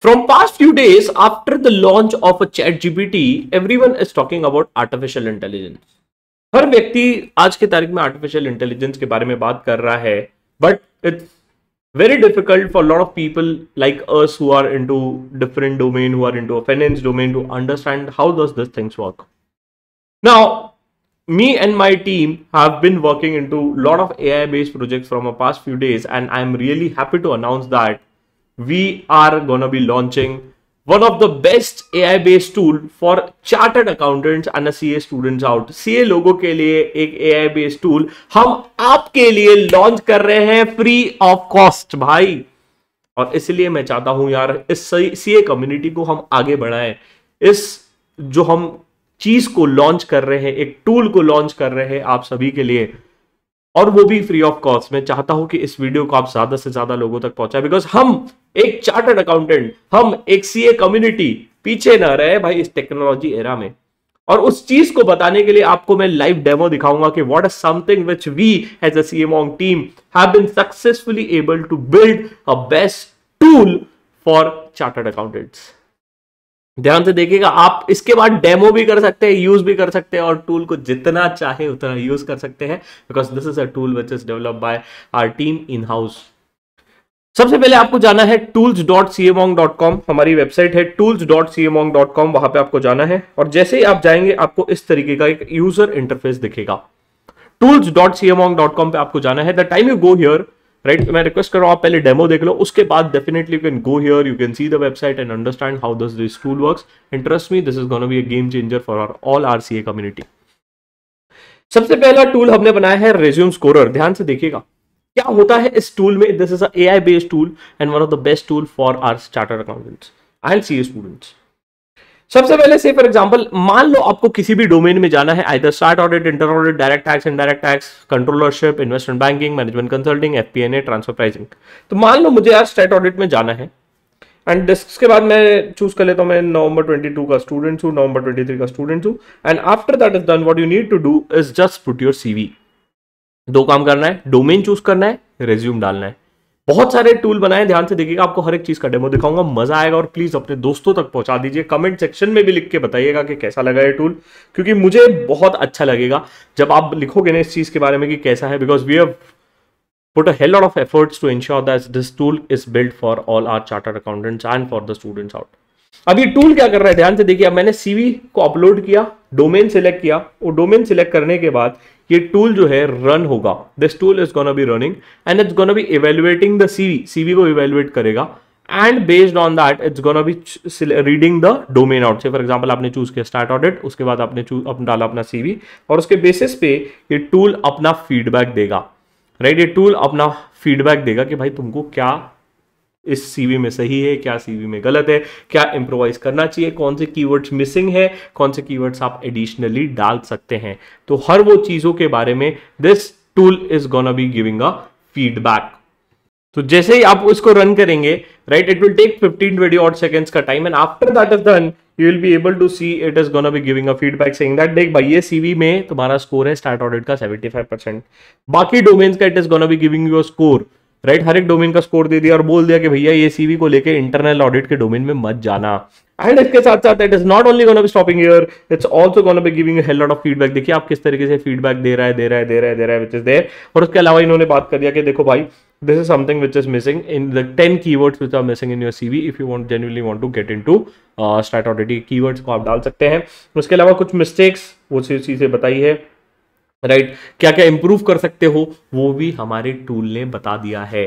From past few days, after the launch of a ChatGPT, everyone is talking about artificial intelligence. हर व्यक्ति आज के तारीख में artificial intelligence के बारे में बात कर रहा है but it's very difficult a lot of people like us who are into different domain who are into finance domain, to understand how does this things work. Now, me and my team have been working into a lot of AI based projects from the past few days and I'm really happy to announce that we are going to be launching one of the best AI based tool for chartered accountants and CA students out. CA logo ke liye ek AI based tool hum aapke liye launch kar rahe hain free of cost bhai. और इसलिए मैं चाहता हूं यार इस CA community को हम आगे बढ़ाएं इस जो हम चीज को लॉन्च कर रहे हैं एक टूल को लॉन्च कर रहे हैं आप सभी के लिए और वो भी फ्री ऑफ कॉस्ट मैं चाहता हूं कि इस वीडियो को आप ज्यादा से ज्यादा लोगों तक पहुंचाए बिकॉज हम एक चार्टर्ड अकाउंटेंट हम एक सीए कम्युनिटी पीछे ना रहे भाई इस टेक्नोलॉजी एरा में और उस चीज को बताने के लिए आपको मैं लाइव डेमो दिखाऊंगा कि what is something which we as a CA Monk team have been successfully able to build a best tool for chartered accountants ध्यान से देखिएगा आप इसके बाद डेमो भी कर सकते हैं यूज भी कर सकते हैं और टूल को जितना चाहे उतना यूज कर सकते हैं because this is a tool which is develop by our team in house सबसे पहले आपको जाना है टूल्स डॉट कॉम हमारी वेबसाइट है टूल्स डॉट कॉम वहां पर आपको जाना है और जैसे ही आप जाएंगे आपको इस तरीके का एक यूजर इंटरफेस दिखेगा टूल्स tools.cmong.com पे आपको जाना है the time you go here right मैं रिक्वेस्ट कर रहा हूं आप पहले डेमो देख लो उसके बाद definitely you can go here you can see the website and understand how this this tool works interest me this is gonna be a game changer for our all our A community सबसे पहला tool हमने बनाया है resume scorer ध्यान से देखिएगा क्या होता है इस टूल में this is a based tool and one of the best tool for our charter accountants and C students सबसे पहले से फॉर एग्जाम्पल मान लो आपको किसी भी डोमेन में जाना है either start audit inter audit direct tax indirect tax controllership investment banking management consulting F P N A transfer pricing तो मान लो मुझे यार स्टेट ऑडिट में जाना है एंड डिस्क के बाद मैं चूज कर लेता हूँ मैं नवंबर 22 का स्टूडेंट हूँ नवंबर 23 का स्टूडेंट हूँ and after that is done what you need to do is just put your CV दो काम करना है डोमेन चूज करना है रेज्यूम डालना है बहुत सारे टूल बनाए ध्यान से देखिएगा आपको हर एक चीज का डेमो दिखाऊंगा मजा आएगा और प्लीज अपने दोस्तों तक पहुंचा दीजिए कमेंट सेक्शन में भी लिख के बताइएगा कि कैसा लगा ये टूल क्योंकि मुझे बहुत अच्छा लगेगा जब आप लिखोगे ना इस चीज के बारे में कि कैसा है because we have put a hell lot of efforts to ensure that this tool is built for all our chartered accountants and for the students out. अब ये टूल क्या कर रहा है ध्यान से देखिए अब मैंने सीवी को अपलोड किया डोमेन सिलेक्ट किया और डोमेन सिलेक्ट करने के बाद ये टूल जो है रन होगा this tool is gonna be running and it's gonna be evaluating the CV CV को इवेल्युएट करेगा and based on that it's gonna be reading the domain out से फॉर एग्जाम्पल आपने चूज किया start audit उसके बाद आपने अपन डाला अपना सीवी और उसके बेसिस पे ये टूल अपना फीडबैक देगा राइट right? ये टूल अपना फीडबैक देगा कि भाई तुमको क्या इस सीवी में सही है क्या सीवी में गलत है क्या इम्प्रोवाइज करना चाहिए कौन से कीवर्ड्स मिसिंग है कौन से कीवर्ड्स आप एडिशनली डाल सकते हैं तो हर वो चीज़ों के बारे में this tool is gonna be giving a feedback तो जैसे ही आप उसको रन करेंगे right it will take 15 twenty odd seconds का time and after that is done you will be able to see it is gonna be giving a feedback saying that देख भाई ये सीवी में तुम्हारा स्कोर है start audit का 75 percent बाकी domains का it is gonna be giving your score right हर एक डोमेन का स्कोर दे दिया और बोल दिया कि भैया ये सीवी को लेके इंटरनल ऑडिट के डोमेन में मत जाना एंड इसके साथ साथ it is not only gonna be stopping here it's also gonna be giving hell lot of feedback देखिए आप किस तरीके से फीडबैक दे रहा है दे रहा है दे रहा है दे रहा है विच इज देयर और उसके अलावा इन्होंने बात कर दिया कि देखो भाई this is something which is missing in the ten key words which are missing in your C V if you want genuinely want to get in to start audit key words को आप डाल सकते हैं उसके अलावा कुछ mistakes वो चीज़ें बताई है राइट right? क्या क्या इंप्रूव कर सकते हो वो भी हमारे टूल ने बता दिया है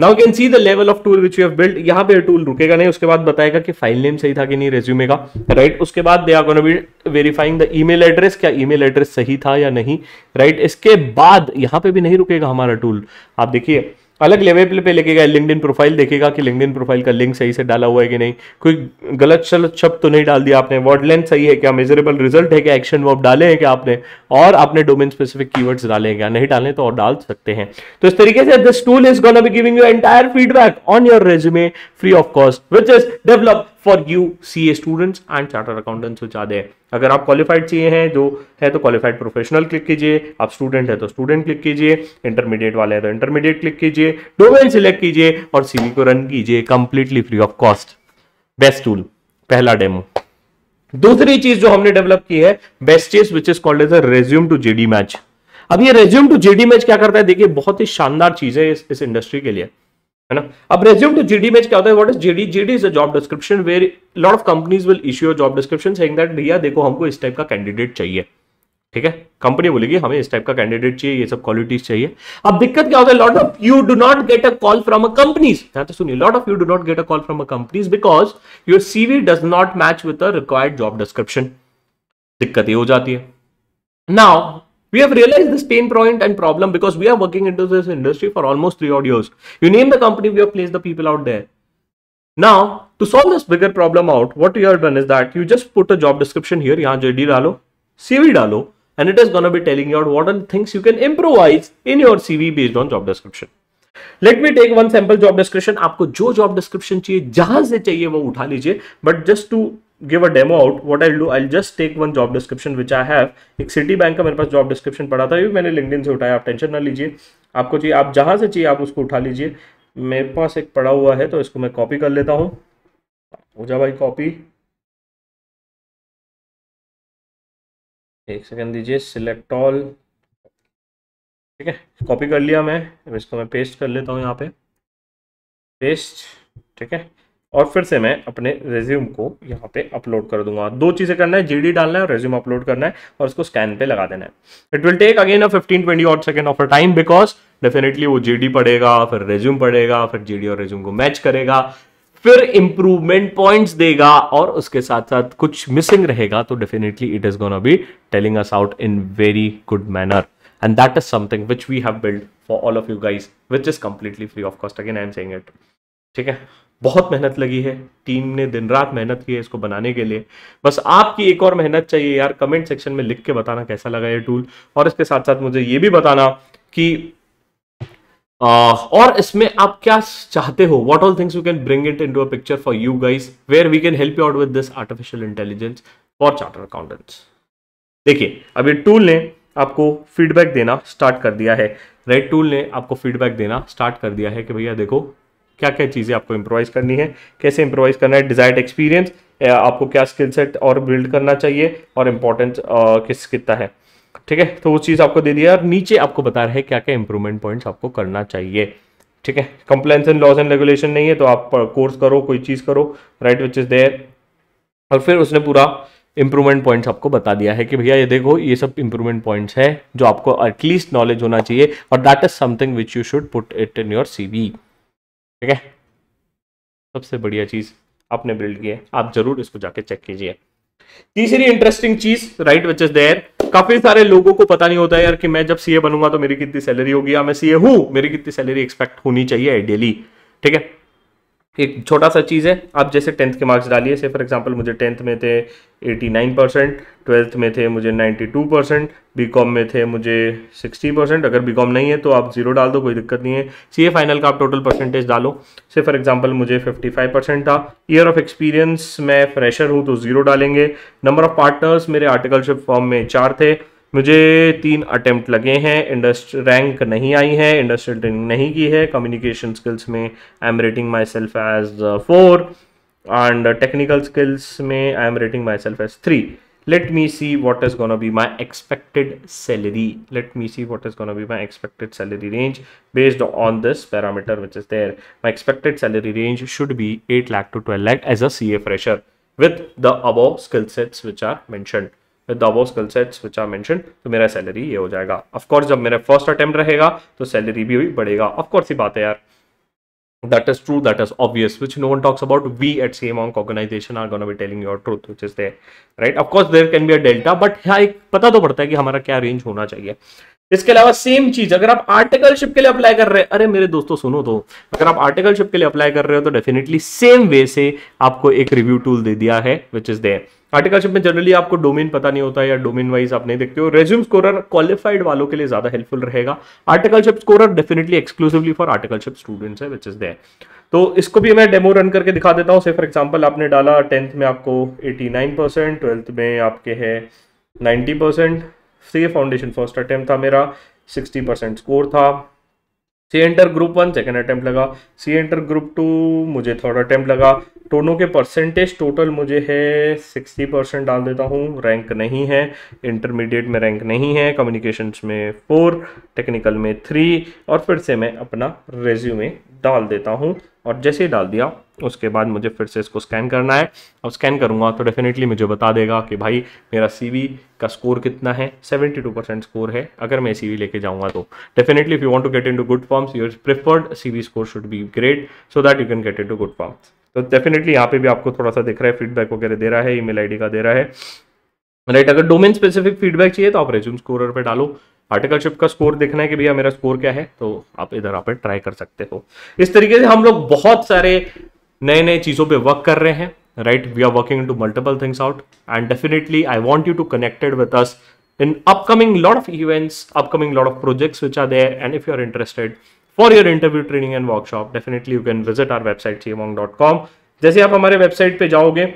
now can see the level of tool which you have build यहाँ पे टूल रुकेगा नहीं उसके बाद बताएगा कि फाइल नेम सही था कि नहीं रेज्यूमे का राइट right? उसके बाद they are gonna be verifying the email address क्या ईमेल एड्रेस सही था या नहीं राइट right? इसके बाद यहाँ पे भी नहीं रुकेगा हमारा टूल आप देखिए अलग लेवल पे लेकेगा लिंकड प्रोफाइल देखेगा कि लिंकड प्रोफाइल का लिंक सही से डाला हुआ है कि नहीं कोई गलत शलत शब्द तो नहीं डाल दिया आपने वर्ड लेंथ सही है क्या मेजरेबल रिजल्ट है क्या एक्शन वर्ब डाले हैं क्या आपने और आपने डोमेन स्पेसिफिक कीवर्ड्स डाले हैं क्या नहीं डाले तो और डाल सकते हैं तो इस तरीके से this tool is gonna be giving you entire feedback on your resume free of cost which is develop for you C A students and charter accountants which are there अगर आप क्वालिफाइड चाहिए हैं जो है तो क्वालिफाइड प्रोफेशनल क्लिक कीजिए आप student है तो स्टूडेंट क्लिक कीजिए इंटरमीडिएट वाले हैं तो इंटरमीडिएट क्लिक कीजिए डोमेन सिलेक्ट कीजिए और सीवी को रन कीजिए completely free of cost best tool पहला डेमो दूसरी चीज जो हमने डेवलप की है बेस्ट चीज which is called as a resume to JD match अब ये रेज्यूम टू जेडी मैच क्या करता है देखिए बहुत ही शानदार चीज है इस, इस इंडस्ट्री के लिए है ना अब रेज्यूम टू जीडी में क्या होता है what is JD JD is a job description where lot of companies will issue job description saying that भैया देखो हमको इस टाइप का कैंडिडेट चाहिए ठीक है कंपनी बोलेगी हमें इस टाइप का कैंडिडेट चाहिए ये सब क्वालिटीज चाहिए अब दिक्कत क्या होता है lot of you do not get a call from a companies ध्यान से सुनिए lot of you do not get a call from a companies because your CV does not match with a required job description दिक्कत ये हो जाती है now We have realized this pain point and problem because we are working into this industry for almost three odd years. You name the company, we have placed the people out there. Now, to solve this bigger problem out, what you have done is that you just put a job description here, yahan JD dalo CV dalo and it is going to be telling you out what are the things you can improvise in your CV based on job description. Let me take one sample job description आपको जो job description चाहिए जहां से चाहिए वो उठा लीजिए but just to give a demo out what i'll do i'll just take one job description which i have एक सिटी बैंक का मेरे पास जॉब डिस्क्रिप्शन पड़ा था ये मैंने लिंकडिन से उठाया आप टेंशन ना लीजिए आपको चाहिए आप जहाँ से चाहिए आप उसको उठा लीजिए मेरे पास एक पड़ा हुआ है तो इसको मैं कॉपी कर लेता हूँ हो जा भाई कॉपी एक सेकंड दीजिए सिलेक्ट ऑल ठीक है कॉपी कर लिया मैं इसको मैं पेस्ट कर लेता हूँ यहाँ पे पेस्ट ठीक है और फिर से मैं अपने रेज्यूम को यहाँ पे अपलोड कर दूंगा दो चीज़ें करना है जीडी डालना है और रेज्यूम अपलोड करना है और उसको स्कैन पे लगा देना है it will take again a 15 20 odd second of a time because definitely वो जीडी पड़ेगा फिर रेज्यूम पड़ेगा फिर जीडी और रेज्यूम को मैच करेगा फिर इंप्रूवमेंट पॉइंट्स देगा और उसके साथ साथ कुछ मिसिंग रहेगा तो definitely it is gonna be telling us out in very good manner and that is something which we have build for all of you guys which is completely free of cost again I am saying it ठीक है बहुत मेहनत लगी है team ने दिन रात मेहनत की है इसको बनाने के लिए बस आपकी एक और मेहनत चाहिए यार कमेंट सेक्शन में लिख के बताना कैसा लगा ये टूल और इसके साथ साथ मुझे ये भी बताना कि आ, और इसमें आप क्या चाहते हो what all things you can bring it in to a picture for you guys where we can help you out with this artificial intelligence for charter accountants देखिए अब ये टूल ने आपको फीडबैक देना स्टार्ट कर दिया है रेड टूल ने आपको फीडबैक देना स्टार्ट कर दिया है कि भैया देखो क्या क्या चीज़ें आपको इम्प्रोवाइज करनी है कैसे इम्प्रोवाइज करना है डिजायर्ड एक्सपीरियंस आपको क्या स्किल सेट और बिल्ड करना चाहिए और इम्पोर्टेंस किस कितना है ठीक है तो वो चीज़ आपको दे दिया और नीचे आपको बता रहे हैं क्या क्या इंप्रूवमेंट पॉइंट्स आपको करना चाहिए ठीक है compliance and laws and regulation नहीं है तो आप कोर्स करो कोई चीज़ करो राइट विच इज़ देयर और फिर उसने पूरा इंप्रूवमेंट पॉइंट्स आपको बता दिया है कि भैया ये देखो ये सब इंप्रूवमेंट पॉइंट्स है जो आपको एटलीस्ट नॉलेज होना चाहिए और that is something which you should put it in your C ठीक है सबसे बढ़िया चीज़ आपने बिल्ड की है आप जरूर इसको जाके चेक कीजिए तीसरी इंटरेस्टिंग चीज राइट विच इज देयर काफी सारे लोगों को पता नहीं होता है यार कि मैं जब सीए बनूंगा तो मेरी कितनी सैलरी होगी या मैं सीए हूं मेरी कितनी सैलरी एक्सपेक्ट होनी चाहिए आइडियली ठीक है एक छोटा सा चीज़ है आप जैसे टेंथ के मार्क्स डालिए से फॉर एग्जांपल मुझे टेंथ में थे 89 परसेंट ट्वेल्थ में थे मुझे 92 परसेंट बी में थे मुझे 60 परसेंट अगर बी नहीं है तो आप जीरो डाल दो कोई दिक्कत नहीं है सी फाइनल का आप टोटल परसेंटेज डालो से फॉर एग्जांपल मुझे 55 परसेंट था ईयर ऑफ एक्सपीरियंस मैं फ्रेशर हूँ तो जीरो डालेंगे नंबर ऑफ पार्टनर्स मेरे आर्टिकलशिप फॉर्म में चार थे मुझे तीन अटैम्प्ट लगे हैं इंडस्ट्री रैंक नहीं आई है इंडस्ट्रियल ट्रेनिंग नहीं की है कम्युनिकेशन स्किल्स में I am rating myself as four and technical skills में I am rating myself as three let me see what is gonna be my expected salary let me see what is gonna be my expected salary range based on this parameter which is there my expected salary range should be eight lakh to twelve lakh as a C A fresher with the above skill sets which are mentioned भी बढ़ेगा of course delta but हाँ पता तो पड़ता है कि हमारा क्या रेंज होना चाहिए इसके अलावा सेम चीज अगर आप आर्टिकलशिप के लिए अप्लाई कर रहे हैं अरे मेरे दोस्तों सुनो तो अगर आप आर्टिकलशिप के लिए अप्लाई कर रहे हो तो डेफिनेटली सेम वे से आपको एक रिव्यू टूल दे दिया है विच इज देयर आर्टिकलशिप में जनरली आपको डोमेन पता नहीं होता है या डोमेन वाइज आप नहीं देखते हो रेज्यूम स्कोरर क्वालिफाइड वालों के लिए ज्यादा हेल्पफुल रहेगा articleship scorer definitely exclusively for articleship students है विच इज देयर तो इसको भी मैं डेमो रन करके दिखा देता हूँ से फॉर एग्जाम्पल आपने डाला टेंथ में आपको एटी नाइन परसेंट ट्वेल्थ में आपके है ninety percent C foundation first attempt था मेरा 60 परसेंट स्कोर था C inter group one second attempt लगा सी एंटर ग्रुप टू मुझे थर्ड अटैम्प्ट लगा दोनों के परसेंटेज टोटल मुझे है 60 परसेंट डाल देता हूँ रैंक नहीं है इंटरमीडिएट में रैंक नहीं है कम्युनिकेशंस में फोर टेक्निकल में थ्री और फिर से मैं अपना रेज्यूमे डाल देता हूँ और जैसे ही डाल दिया उसके बाद मुझे फिर से इसको स्कैन करना है अब स्कैन करूँगा तो डेफिनेटली मुझे बता देगा कि भाई मेरा सी का स्कोर कितना है 72 परसेंट स्कोर है अगर मैं सी लेके जाऊँगा तो definitely if you want to get into good firms your preferred C score should be great so that you can get in good firms तो डेफिनेटली यहाँ पे भी आपको थोड़ा सा दिख रहा है फीडबैक वगैरह दे रहा है ई मेल का दे रहा है राइट अगर डोमेन स्पेसिफिक फीडबैक चाहिए तो आप रेज्यूम स्कोर पर डालो आर्टिकलशिप का स्कोर देखना है कि भैया मेरा स्कोर क्या है तो आप इधर आप ट्राई कर सकते हो इस तरीके से हम लोग बहुत सारे नए नए चीज़ों पे वर्क कर रहे हैं right we are working to multiple things out and definitely I want you to connected with us in upcoming lot of events upcoming lot of projects which are there and if you are interested for your interview training and workshop definitely you can visit our dot com जैसे आप हमारे website पे जाओगे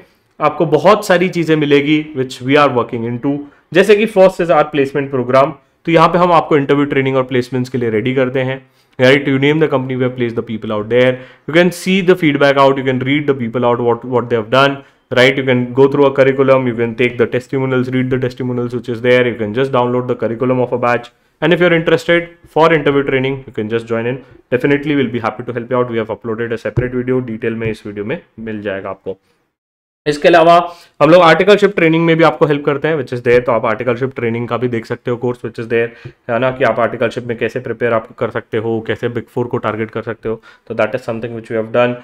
आपको बहुत सारी चीज़ें मिलेगी which we are working in to जैसे कि first is our placement program तो यहाँ पे हम आपको इंटरव्यू ट्रेनिंग और प्लेसमेंट्स के लिए रेडी करते हैं right you name the company we have placed the people out there you can see the feedback out you can read the people out what what they have done right you can go through a curriculum you can take the testimonials read the testimonials which is there you can just download the curriculum of a batch and if you're interested for interview training you can just join in definitely we'll be happy to help you out we have uploaded a separate video detail may is video may mil jayega aapko इसके अलावा हम लोग articleship training में भी आपको help करते हैं which is there तो आप आर्टिकलशिप ट्रेनिंग का भी देख सकते हो कोर्स विच इज़ देयर है ना कि आप आर्टिकलशिप में कैसे प्रिपेयर आप कर सकते हो कैसे बिग फोर को टारगेट कर सकते हो तो that is something which you have done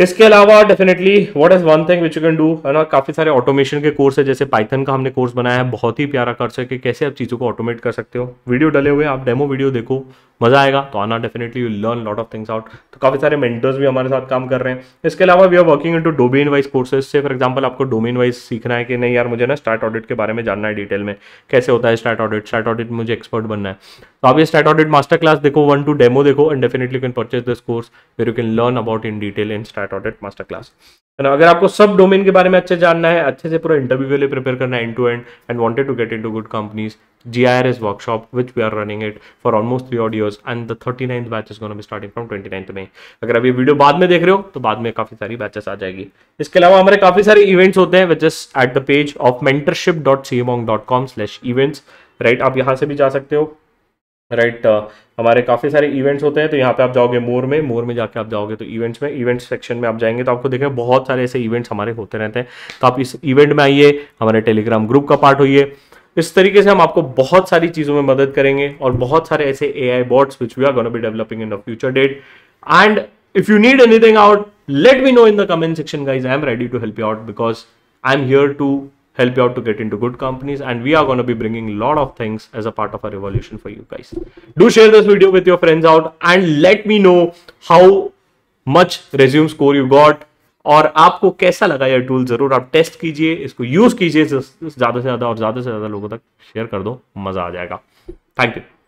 इसके अलावा definitely what is one thing which you can do है ना काफ़ी सारे ऑटोमेशन के कोर्स है जैसे पाइथन का हमने कोर्स बनाया है बहुत ही प्यारा कर सके कैसे आप चीज़ों को ऑटोमेट कर सकते हो वीडियो डले हुए आप डेमो वीडियो देखो मज़ा आएगा तो आना definitely you learn lot of things out तो काफ़ी सारे मेंटर्स भी हमारे साथ काम कर रहे हैं इसके अलावा we are working in to domain wise courses से फॉर एग्जाम्पल आपको डोमेन वाइज सीखना है कि नहीं यार मुझे ना स्टार्ट ऑडिट के बारे में जानना है डिटेल में कैसे होता है स्टार्ट ऑडिट स्टार्ट ऑडिट मुझे एक्सपर्ट बनना है तो आप ये स्टार्ट ऑडिट मास्टर क्लास देखो वन टू डेमो देखो and definitely can purchase this course where you can learn about in detail in start audit master class अगर आपको सब डोमेन के बारे में अच्छे जानना है अच्छे से पूरा इंटरव्यू के लिए प्रिपेयर करना है end to end and wanted to get into good companies GIRS workshop, which we are running it for almost three odd years, and the 39th batch is going to be starting from 29th May. अगर अभी video बाद में देख रहे हो तो बाद में काफी सारी बैचेस आ जाएगी इसके अलावा हमारे काफी सारे इवेंट्स होते हैं which is at the page of mentorship dot C among dot com slash events right आप यहाँ से भी जा सकते हो राइट right, uh, हमारे काफ़ी सारे इवेंट्स होते हैं तो यहाँ पे आप जाओगे मोर में मोर में जाके आप जाओगे तो इवेंट्स में इवेंट्स सेक्शन में आप जाएंगे तो आपको देखें बहुत सारे ऐसे इवेंट्स हमारे होते रहते हैं तो आप इस इवेंट में आइए हमारे टेलीग्राम ग्रुप का पार्ट होइए इस तरीके से हम आपको बहुत सारी चीजों में मदद करेंगे और बहुत सारे ऐसे A I bots which we are gonna be developing in a future date and if you need anything out let me know in the comment section guys I am ready to help you out because I am here to help you out to get in to good companies and we are gonna be bringing lot of things as a part of a revolution for you guys do share this video with your friends out and let me know how much resume score you got और आपको कैसा लगा यह tool जरूर आप test कीजिए इसको use कीजिए ज्यादा से ज्यादा और ज्यादा से ज्यादा लोगों तक शेयर कर दो मजा आ जाएगा थैंक यू